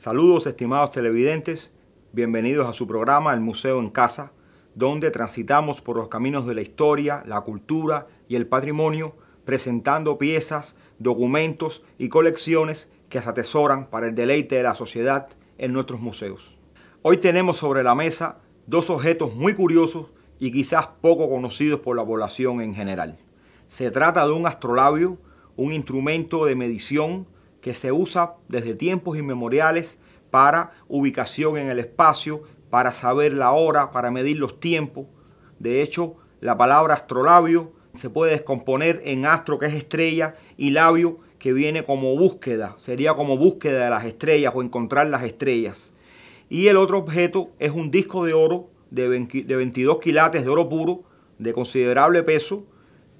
Saludos estimados televidentes, bienvenidos a su programa El Museo en Casa, donde transitamos por los caminos de la historia, la cultura y el patrimonio, presentando piezas, documentos y colecciones que se atesoran para el deleite de la sociedad en nuestros museos. Hoy tenemos sobre la mesa dos objetos muy curiosos y quizás poco conocidos por la población en general. Se trata de un astrolabio, un instrumento de medición que se usa desde tiempos inmemoriales para ubicación en el espacio, para saber la hora, para medir los tiempos. De hecho, la palabra astrolabio se puede descomponer en astro, que es estrella, y labio, que viene como búsqueda. Sería como búsqueda de las estrellas o encontrar las estrellas. Y el otro objeto es un disco de oro de 22 quilates de oro puro, de considerable peso,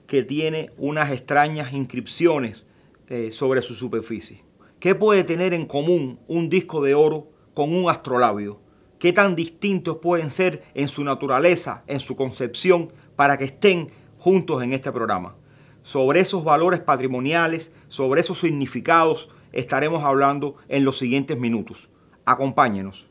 que tiene unas extrañas inscripciones eh, sobre su superficie. ¿Qué puede tener en común un disco de oro con un astrolabio? ¿Qué tan distintos pueden ser en su naturaleza, en su concepción, para que estén juntos en este programa? Sobre esos valores patrimoniales, sobre esos significados, estaremos hablando en los siguientes minutos. Acompáñenos.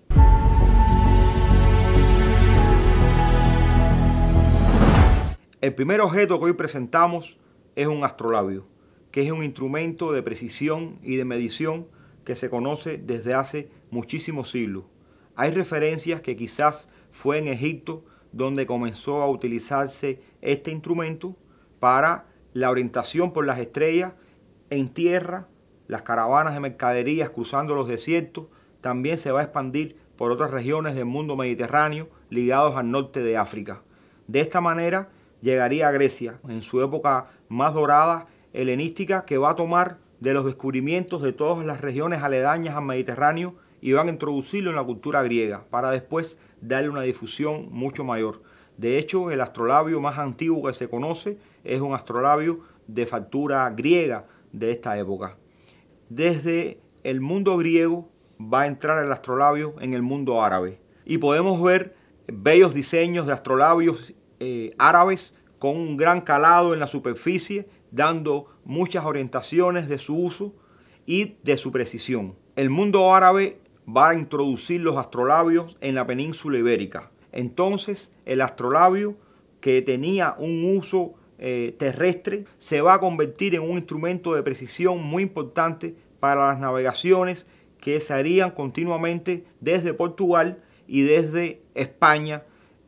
El primer objeto que hoy presentamos es un astrolabio que es un instrumento de precisión y de medición que se conoce desde hace muchísimos siglos. Hay referencias que quizás fue en Egipto donde comenzó a utilizarse este instrumento para la orientación por las estrellas en tierra, las caravanas de mercaderías cruzando los desiertos, también se va a expandir por otras regiones del mundo mediterráneo ligados al norte de África. De esta manera llegaría a Grecia en su época más dorada helenística que va a tomar de los descubrimientos de todas las regiones aledañas al Mediterráneo y van a introducirlo en la cultura griega para después darle una difusión mucho mayor. De hecho, el astrolabio más antiguo que se conoce es un astrolabio de factura griega de esta época. Desde el mundo griego va a entrar el astrolabio en el mundo árabe y podemos ver bellos diseños de astrolabios eh, árabes con un gran calado en la superficie dando muchas orientaciones de su uso y de su precisión. El mundo árabe va a introducir los astrolabios en la península ibérica. Entonces el astrolabio que tenía un uso eh, terrestre se va a convertir en un instrumento de precisión muy importante para las navegaciones que se harían continuamente desde Portugal y desde España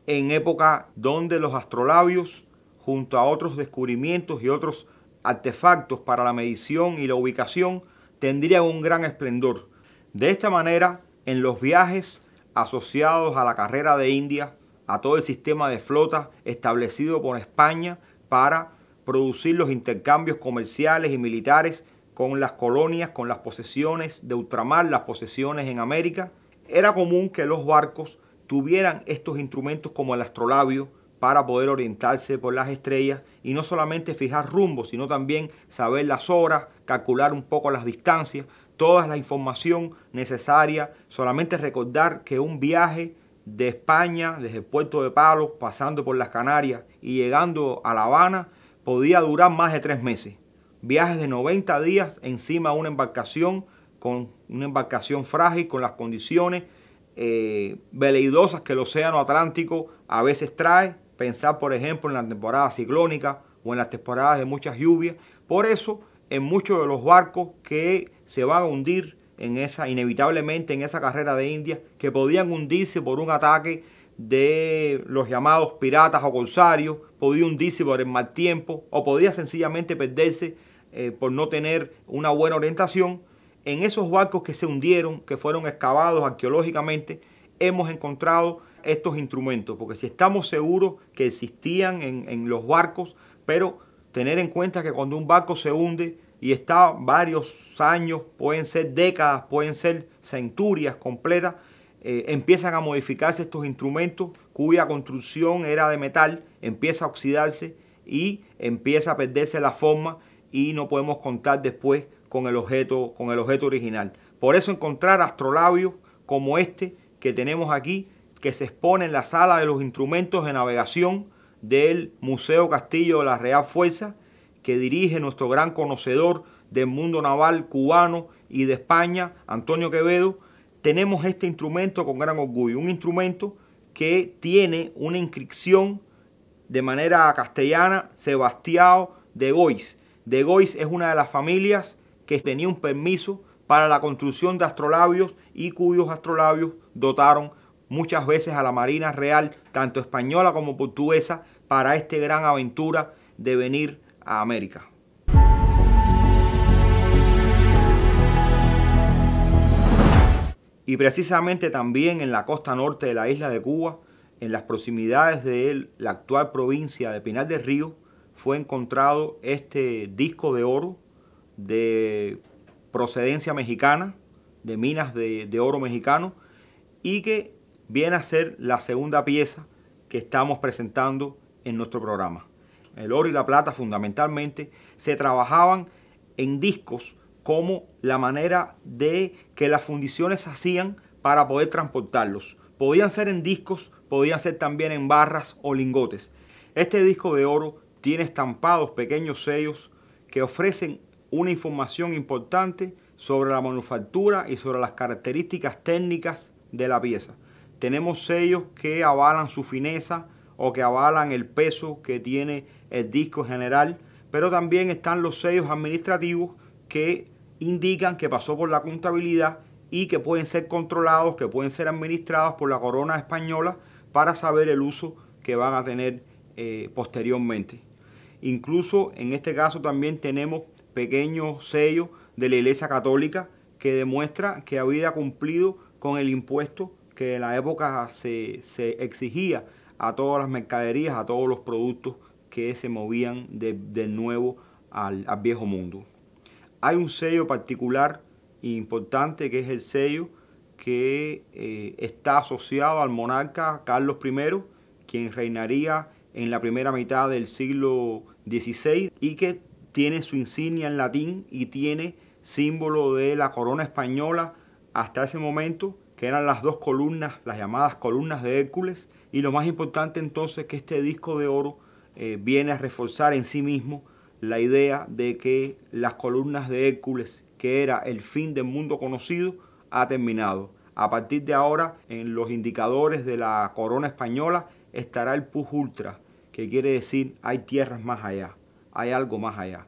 en época donde los astrolabios junto a otros descubrimientos y otros artefactos para la medición y la ubicación tendrían un gran esplendor. De esta manera, en los viajes asociados a la carrera de India, a todo el sistema de flota establecido por España para producir los intercambios comerciales y militares con las colonias, con las posesiones de ultramar, las posesiones en América, era común que los barcos tuvieran estos instrumentos como el astrolabio, para poder orientarse por las estrellas y no solamente fijar rumbo, sino también saber las horas, calcular un poco las distancias, toda la información necesaria, solamente recordar que un viaje de España, desde puerto de Palos, pasando por las Canarias y llegando a La Habana, podía durar más de tres meses. Viajes de 90 días encima de una embarcación, con una embarcación frágil, con las condiciones eh, veleidosas que el Océano Atlántico a veces trae, pensar, por ejemplo, en la temporada ciclónica o en las temporadas de muchas lluvias. Por eso, en muchos de los barcos que se van a hundir en esa, inevitablemente en esa carrera de India, que podían hundirse por un ataque de los llamados piratas o corsarios, podía hundirse por el mal tiempo o podía sencillamente perderse eh, por no tener una buena orientación. En esos barcos que se hundieron, que fueron excavados arqueológicamente, hemos encontrado estos instrumentos, porque si estamos seguros que existían en, los barcos, pero tener en cuenta que cuando un barco se hunde y está varios años, pueden ser décadas, pueden ser centurias completas, eh, empiezan a modificarse estos instrumentos cuya construcción era de metal, empieza a oxidarse y empieza a perderse la forma y no podemos contar después con el objeto, con el objeto original. Por eso encontrar astrolabios como este que tenemos aquí que se expone en la sala de los instrumentos de navegación del Museo Castillo de la Real Fuerza, que dirige nuestro gran conocedor del mundo naval cubano y de España, Antonio Quevedo, tenemos este instrumento con gran orgullo, un instrumento que tiene una inscripción de manera castellana, Sebastiao de Gois. De Gois es una de las familias que tenía un permiso para la construcción de astrolabios y cuyos astrolabios dotaron muchas veces a la Marina Real, tanto española como portuguesa, para esta gran aventura de venir a América. Y precisamente también en la costa norte de la isla de Cuba, en las proximidades de la actual provincia de Pinal del Río, fue encontrado este disco de oro de procedencia mexicana, de minas de, de oro mexicano, y que viene a ser la segunda pieza que estamos presentando en nuestro programa. El oro y la plata fundamentalmente se trabajaban en discos como la manera de que las fundiciones hacían para poder transportarlos. Podían ser en discos, podían ser también en barras o lingotes. Este disco de oro tiene estampados pequeños sellos que ofrecen una información importante sobre la manufactura y sobre las características técnicas de la pieza tenemos sellos que avalan su fineza o que avalan el peso que tiene el disco general, pero también están los sellos administrativos que indican que pasó por la contabilidad y que pueden ser controlados, que pueden ser administrados por la corona española para saber el uso que van a tener eh, posteriormente. Incluso en este caso también tenemos pequeños sellos de la Iglesia Católica que demuestra que había cumplido con el impuesto que en la época se, exigía a todas las mercaderías, a todos los productos que se movían de, del nuevo al, viejo mundo. Hay un sello particular importante que es el sello que eh, está asociado al monarca Carlos I, quien reinaría en la primera mitad del siglo XVI y que tiene su insignia en latín y tiene símbolo de la corona española hasta ese momento que eran las dos columnas, las llamadas columnas de Hércules, y lo más importante entonces que este disco de oro eh, viene a reforzar en sí mismo la idea de que las columnas de Hércules, que era el fin del mundo conocido, ha terminado. A partir de ahora, en los indicadores de la corona española estará el Pus Ultra, que quiere decir hay tierras más allá, hay algo más allá.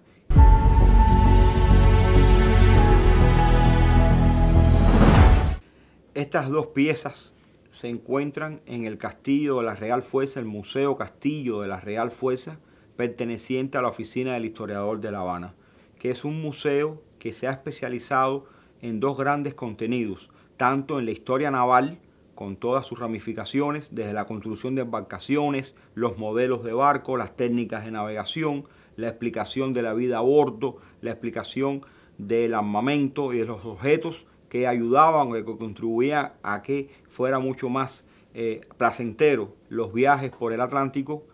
Estas dos piezas se encuentran en el Castillo de la Real Fuerza, el Museo Castillo de la Real Fuerza, perteneciente a la Oficina del Historiador de La Habana, que es un museo que se ha especializado en dos grandes contenidos, tanto en la historia naval, con todas sus ramificaciones, desde la construcción de embarcaciones, los modelos de barco, las técnicas de navegación, la explicación de la vida a bordo, la explicación del armamento y de los objetos que ayudaban o que contribuían a que fuera mucho más eh, placentero los viajes por el Atlántico.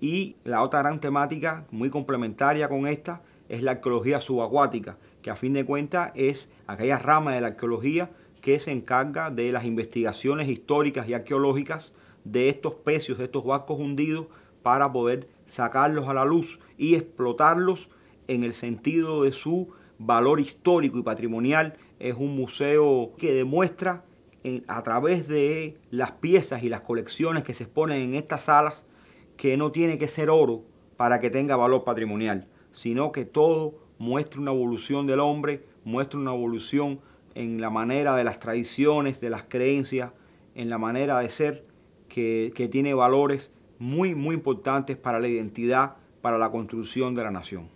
Y la otra gran temática, muy complementaria con esta, es la arqueología subacuática, que a fin de cuentas es aquella rama de la arqueología que se encarga de las investigaciones históricas y arqueológicas de estos pecios, de estos barcos hundidos, para poder sacarlos a la luz y explotarlos en el sentido de su valor histórico y patrimonial es un museo que demuestra a través de las piezas y las colecciones que se exponen en estas salas que no tiene que ser oro para que tenga valor patrimonial, sino que todo muestra una evolución del hombre, muestra una evolución en la manera de las tradiciones, de las creencias, en la manera de ser, que, que tiene valores muy, muy importantes para la identidad, para la construcción de la nación.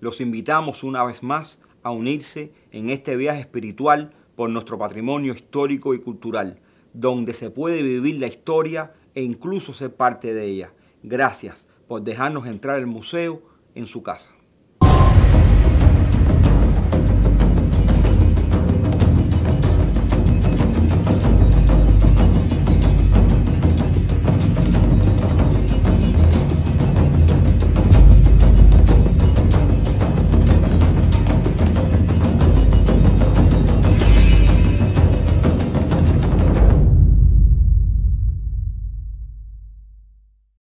los invitamos una vez más a unirse en este viaje espiritual por nuestro patrimonio histórico y cultural, donde se puede vivir la historia e incluso ser parte de ella. Gracias por dejarnos entrar al museo en su casa.